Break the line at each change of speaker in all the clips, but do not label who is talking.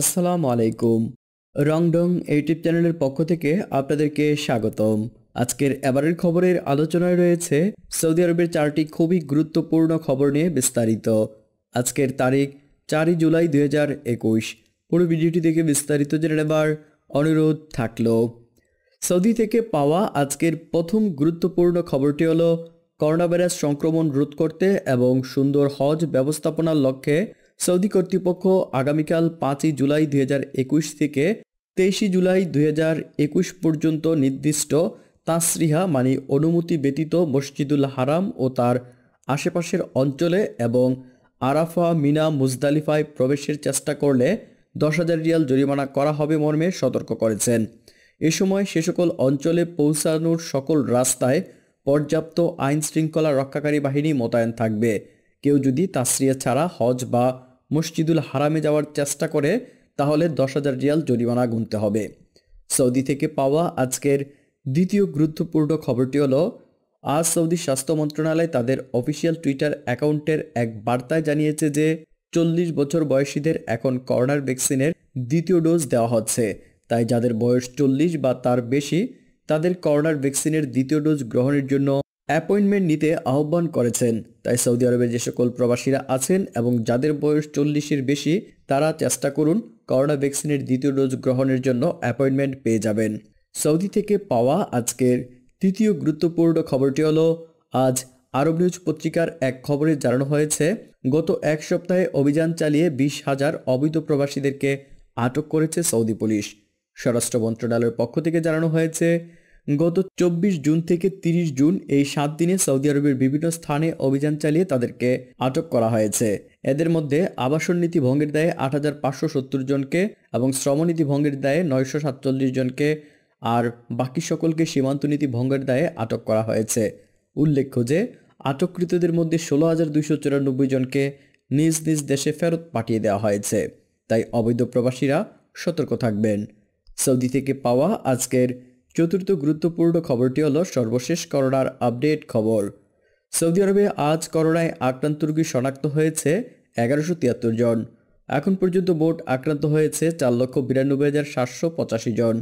আসসালামু আলাইকুম রংডং ইউটিউব চ্যানেলের পক্ষ থেকে আপনাদেরকে স্বাগতম আজকের এবারের খবরের আলোচনায় রয়েছে সৌদি আরবের চারটি খুবই গুরুত্বপূর্ণ খবর নিয়ে বিস্তারিত আজকের তারিখ চারই জুলাই দুই হাজার একুশ পুরো ভিডিওটি দেখে বিস্তারিত জেনে নেবার অনুরোধ থাকল সৌদি থেকে পাওয়া আজকের প্রথম গুরুত্বপূর্ণ খবরটি হলো করোনা ভাইরাস সংক্রমণ রোধ করতে এবং সুন্দর হজ ব্যবস্থাপনার লক্ষ্যে সৌদি কর্তৃপক্ষ আগামীকাল পাঁচই জুলাই দুই থেকে তেইশে জুলাই দুই পর্যন্ত নির্দিষ্ট তাসরিহা মানে অনুমতি ব্যতীত মসজিদুল হারাম ও তার আশেপাশের অঞ্চলে এবং আরাফা মিনা মুজদালিফায় প্রবেশের চেষ্টা করলে দশ হাজার রিয়াল জরিমানা করা হবে মর্মে সতর্ক করেছেন এ সময় সে সকল অঞ্চলে পৌঁছানোর সকল রাস্তায় পর্যাপ্ত আইন শৃঙ্খলা রক্ষাকারী বাহিনী মোতায়েন থাকবে কেউ যদি তাসরিয়া ছাড়া হজ বা মসজিদুল হারামে যাওয়ার চেষ্টা করে তাহলে দশ হাজার রিয়াল জরিমানা গুনতে হবে সৌদি থেকে পাওয়া আজকের দ্বিতীয় গুরুত্বপূর্ণ খবরটি হলো আজ সৌদি স্বাস্থ্য মন্ত্রণালয় তাদের অফিসিয়াল টুইটার অ্যাকাউন্টের এক বার্তায় জানিয়েছে যে চল্লিশ বছর বয়সীদের এখন করোনার ভ্যাকসিনের দ্বিতীয় ডোজ দেওয়া হচ্ছে তাই যাদের বয়স চল্লিশ বা তার বেশি তাদের করোনার ভ্যাকসিনের দ্বিতীয় ডোজ গ্রহণের জন্য অ্যাপয়েন্টমেন্ট নিতে আহ্বান করেছেন তাই সৌদি আরবের যে সকল প্রবাসীরা আছেন এবং যাদের বয়স চল্লিশের বেশি তারা চেষ্টা করুন করোনা ভ্যাকসিনের দ্বিতীয় ডোজ গ্রহণের জন্য অ্যাপয়েন্টমেন্ট পেয়ে যাবেন সৌদি থেকে পাওয়া আজকের তৃতীয় গুরুত্বপূর্ণ খবরটি হলো আজ আরব নিউজ পত্রিকার এক খবরে জানানো হয়েছে গত এক সপ্তাহে অভিযান চালিয়ে বিশ হাজার অবৈধ প্রবাসীদেরকে আটক করেছে সৌদি পুলিশ স্বরাষ্ট্র মন্ত্রণালয়ের পক্ষ থেকে জানানো হয়েছে গত চব্বিশ জুন থেকে ৩০ জুন এই সাত দিনে সৌদি আরবের বিভিন্ন স্থানে অভিযান চালিয়ে তাদেরকে আটক করা হয়েছে এদের মধ্যে আবাসন নীতি ভঙ্গের দায়ে আট হাজার পাঁচশো সত্তর জনকে এবং শ্রমনীতি ভঙ্গের দায়ে নয়শো সাতচল্লিশ জনকে আর বাকি সকলকে সীমান্ত নীতি ভঙ্গের দায়ে আটক করা হয়েছে উল্লেখ্য যে আটককৃতদের মধ্যে ষোলো হাজার দুইশো চুরানব্বই জনকে নিজ নিজ দেশে ফেরত পাঠিয়ে দেওয়া হয়েছে তাই অবৈধ প্রবাসীরা সতর্ক থাকবেন সৌদি থেকে পাওয়া আজকের চতুর্থ গুরুত্বপূর্ণ খবরটি হল সর্বশেষ করোনার আপডেট খবর সৌদি আরবে আজ করোনায় আক্রান্ত রোগী শনাক্ত হয়েছে এগারোশো তিয়াত্তর জন এখন পর্যন্ত মোট আক্রান্ত হয়েছে চার লক্ষ বিরানব্বই হাজার সাতশো পঁচাশি জন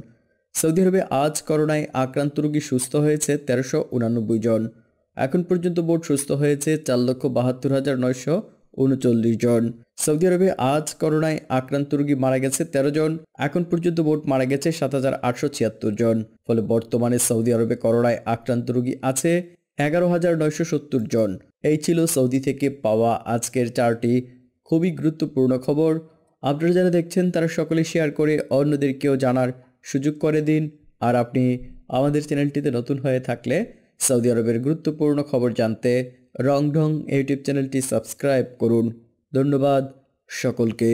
সৌদি আরবে আজ করোনায় আক্রান্ত রোগী সুস্থ হয়েছে তেরোশো উনানব্বই জন এখন পর্যন্ত মোট সুস্থ হয়েছে চার লক্ষ বাহাত্তর হাজার নয়শো উনচল্লিশ জন সৌদি আরবে আজ করোনায় আক্রান্ত রোগী মারা গেছে ১৩ জন এখন পর্যন্ত মোট মারা গেছে সাত হাজার আটশো ছিয়াত্তর জন ফলে বর্তমানে সৌদি আরবে করোনায় আক্রান্ত রোগী আছে এগারো হাজার নয়শো সত্তর জন এই ছিল সৌদি থেকে পাওয়া আজকের চারটি খুবই গুরুত্বপূর্ণ খবর আপনারা যারা দেখছেন তারা সকলে শেয়ার করে অন্যদেরকেও জানার সুযোগ করে দিন আর আপনি আমাদের চ্যানেলটিতে নতুন হয়ে থাকলে সৌদি আরবের গুরুত্বপূর্ণ খবর জানতে রংঢং ইউটিউব চ্যানেলটি সাবস্ক্রাইব করুন ধন্যবাদ সকলকে